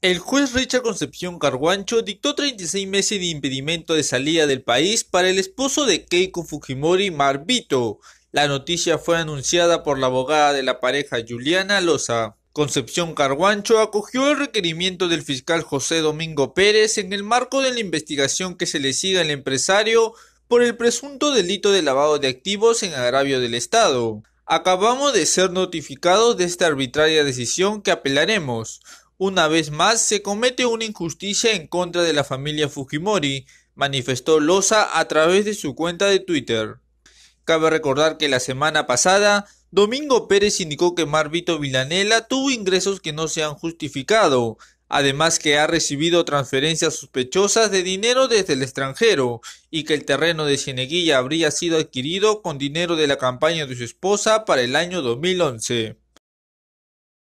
El juez Richard Concepción Carguancho dictó 36 meses de impedimento de salida del país para el esposo de Keiko Fujimori, Marvito. La noticia fue anunciada por la abogada de la pareja, Juliana Loza. Concepción Carguancho acogió el requerimiento del fiscal José Domingo Pérez en el marco de la investigación que se le sigue al empresario por el presunto delito de lavado de activos en agravio del Estado. Acabamos de ser notificados de esta arbitraria decisión que apelaremos. Una vez más se comete una injusticia en contra de la familia Fujimori, manifestó Loza a través de su cuenta de Twitter. Cabe recordar que la semana pasada, Domingo Pérez indicó que Marvito Villanela tuvo ingresos que no se han justificado, además que ha recibido transferencias sospechosas de dinero desde el extranjero y que el terreno de Cieneguilla habría sido adquirido con dinero de la campaña de su esposa para el año 2011.